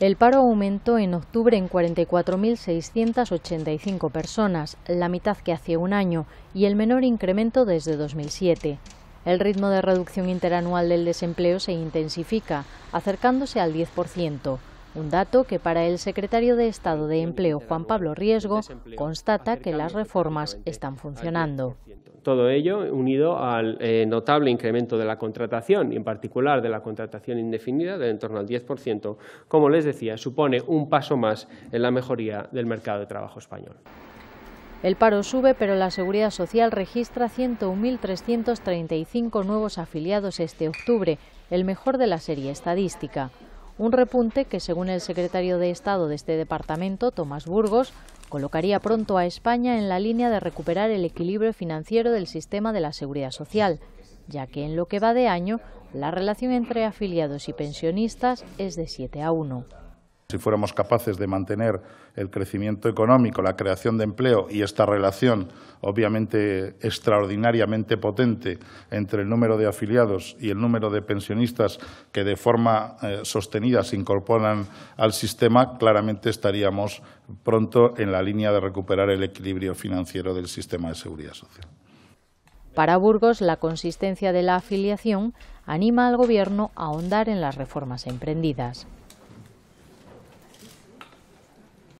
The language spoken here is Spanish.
El paro aumentó en octubre en 44.685 personas, la mitad que hace un año, y el menor incremento desde 2007. El ritmo de reducción interanual del desempleo se intensifica, acercándose al 10% un dato que para el secretario de Estado de Empleo, Juan Pablo Riesgo, constata que las reformas están funcionando. Todo ello unido al eh, notable incremento de la contratación, y en particular de la contratación indefinida, en torno al 10%, como les decía, supone un paso más en la mejoría del mercado de trabajo español. El paro sube, pero la Seguridad Social registra 101.335 nuevos afiliados este octubre, el mejor de la serie estadística un repunte que, según el secretario de Estado de este departamento, Tomás Burgos, colocaría pronto a España en la línea de recuperar el equilibrio financiero del sistema de la seguridad social, ya que en lo que va de año, la relación entre afiliados y pensionistas es de 7 a 1. Si fuéramos capaces de mantener el crecimiento económico, la creación de empleo y esta relación, obviamente, extraordinariamente potente entre el número de afiliados y el número de pensionistas que de forma eh, sostenida se incorporan al sistema, claramente estaríamos pronto en la línea de recuperar el equilibrio financiero del sistema de seguridad social. Para Burgos, la consistencia de la afiliación anima al Gobierno a ahondar en las reformas emprendidas.